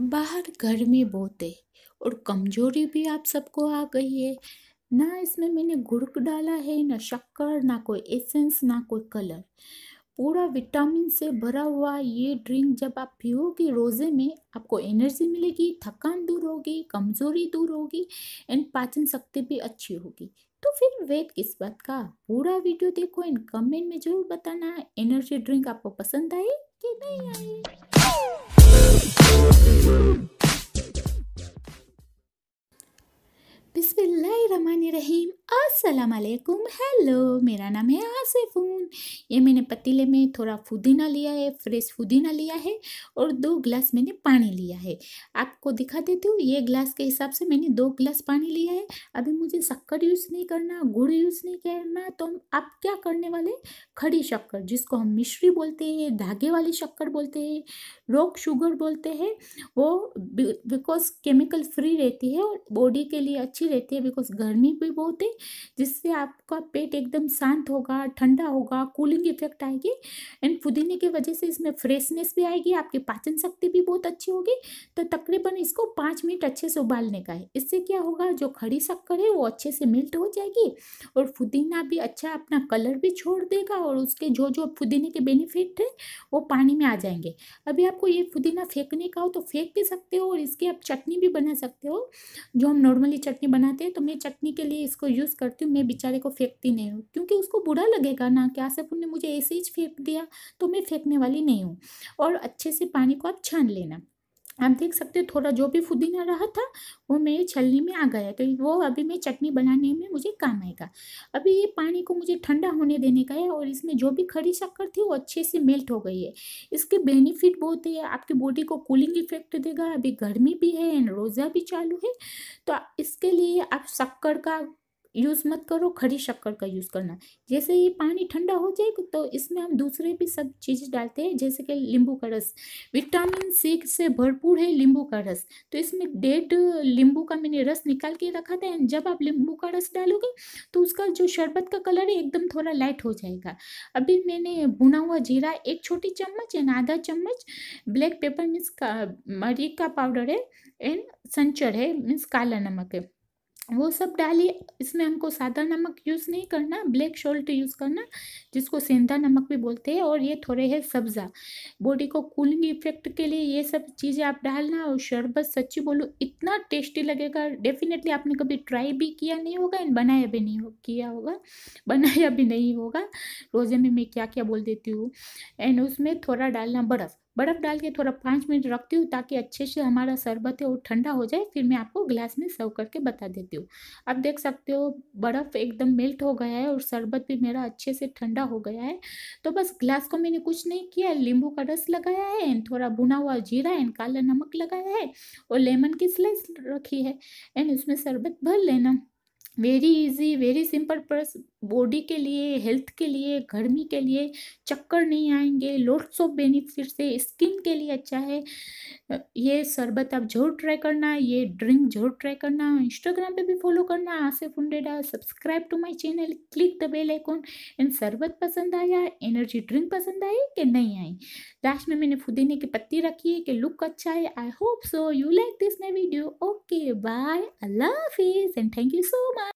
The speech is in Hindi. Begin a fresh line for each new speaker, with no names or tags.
बाहर गर्मी बहुत है और कमजोरी भी आप सबको आ गई है ना इसमें मैंने गुड़ डाला है ना शक्कर ना कोई एसेंस ना कोई कलर पूरा विटामिन से भरा हुआ ये ड्रिंक जब आप पियोगे रोज़े में आपको एनर्जी मिलेगी थकान दूर होगी कमज़ोरी दूर होगी एंड पाचन शक्ति भी अच्छी होगी तो फिर वेट किस बात का पूरा वीडियो देखो एंड कमेंट में ज़रूर बताना एनर्जी ड्रिंक आपको पसंद आई कि नहीं आई असलकुम हेलो मेरा नाम है आसिफून ये मैंने पतीले में थोड़ा फुदीना लिया है फ्रेश फुदीना लिया है और दो गिलास मैंने पानी लिया है आपको दिखा देती हूँ ये गिलास के हिसाब से मैंने दो गिलास पानी लिया है अभी मुझे शक्कर यूज़ नहीं करना गुड़ यूज़ नहीं करना तो आप क्या करने वाले खड़ी शक्कर जिसको हम मिश्री बोलते हैं धागे वाली शक्कर बोलते हैं रोक शुगर बोलते हैं वो बिकॉज केमिकल फ्री रहती है और बॉडी के लिए अच्छी रहती है बिकॉज गर्मी भी बहुत है जिससे आपका पेट एकदम शांत होगा ठंडा होगा कूलिंग इफेक्ट आएगी एंड पुदीने की वजह से इसमें फ्रेशनेस भी आएगी आपकी पाचन शक्ति भी बहुत अच्छी होगी तो तकरीबन इसको पाँच मिनट अच्छे से उबालने का है इससे क्या होगा जो खड़ी शक्कर है वो अच्छे से मेल्ट हो जाएगी और पुदीना भी अच्छा अपना कलर भी छोड़ देगा और उसके जो जो पुदीने के बेनिफिट है वो पानी में आ जाएंगे अभी आपको ये पुदीना फेंकने का हो तो फेंक भी सकते हो और इसकी आप चटनी भी बना सकते हो जो हम नॉर्मली चटनी बनाते हैं तो मैं चटनी के लिए इसको यूज़ करती हूँ कि मैं बेचारे को फेंकती नहीं हूँ क्योंकि उसको बुरा लगेगा ना कि आसफ ने मुझे ऐसे ही फेंक दिया तो मैं फेंकने वाली नहीं हूँ और अच्छे से पानी को आप छान लेना आप देख सकते हो थोड़ा जो भी फुदीना रहा था वो मेरे छलनी में आ गया तो वो अभी मैं चटनी बनाने में मुझे काम आएगा अभी ये पानी को मुझे ठंडा होने देने का है और इसमें जो भी खड़ी शक्कर थी वो अच्छे से मेल्ट हो गई है इसके बेनिफिट बहुत है आपकी बॉडी को कूलिंग इफेक्ट देगा अभी गर्मी भी है एंड रोज़ा भी चालू है तो इसके लिए आप शक्कर का यूज़ मत करो खड़ी शक्कर का यूज़ करना जैसे ये पानी ठंडा हो जाएगा तो इसमें हम दूसरे भी सब चीज़ डालते हैं जैसे कि नींबू का रस विटामिन सी से भरपूर है नींबू का रस तो इसमें डेढ़ नींबू का मैंने रस निकाल के रखा था एंड जब आप नींबू का रस डालोगे तो उसका जो शरबत का कलर है एकदम थोड़ा लाइट हो जाएगा अभी मैंने भुना हुआ जीरा एक छोटी चम्मच एंड आधा चम्मच ब्लैक पेपर मीन्स का मरीक का पाउडर है एंड संचर है मीन्स काला नमक है वो सब डालिए इसमें हमको सादा नमक यूज़ नहीं करना ब्लैक शॉल्ट यूज़ करना जिसको सेंधा नमक भी बोलते हैं और ये थोड़े है सब्ज़ा बॉडी को कूलिंग इफेक्ट के लिए ये सब चीज़ें आप डालना और शरबत सच्ची बोलो इतना टेस्टी लगेगा डेफिनेटली आपने कभी ट्राई भी किया नहीं होगा एंड बनाया भी नहीं हो किया होगा बनाया भी नहीं होगा रोज़े में मैं क्या क्या बोल देती हूँ एंड उसमें थोड़ा डालना बर्फ़ बर्फ़ डाल के थोड़ा पाँच मिनट रखती हूँ ताकि अच्छे से हमारा शरबत है वो ठंडा हो जाए फिर मैं आपको ग्लास में सर्व करके बता देती हूँ अब देख सकते हो बर्फ़ एकदम मेल्ट हो गया है और शरबत भी मेरा अच्छे से ठंडा हो गया है तो बस ग्लास को मैंने कुछ नहीं किया नींबू का रस लगाया है एंड थोड़ा भुना हुआ जीरा एंड काला नमक लगाया है और लेमन की स्लाइस रखी है एंड उसमें शरबत भर लेना वेरी इजी वेरी सिंपल पर्स बॉडी के लिए हेल्थ के लिए गर्मी के लिए चक्कर नहीं आएंगे लोट्स ऑफ बेनिफिट से स्किन के लिए अच्छा है ये शरबत आप जरूर ट्राई करना ये ड्रिंक जरूर ट्राई करना इंस्टाग्राम पे भी फॉलो करना आसिफ उंडेडा subscribe to my channel click the bell icon and शरबत पसंद आया एनर्जी ड्रिंक पसंद आई कि नहीं आई लास्ट में मैंने फुदीने की पत्ती रखी है कि लुक अच्छा है I hope so you like this my video okay bye अल्लाह हाफिज and thank you so much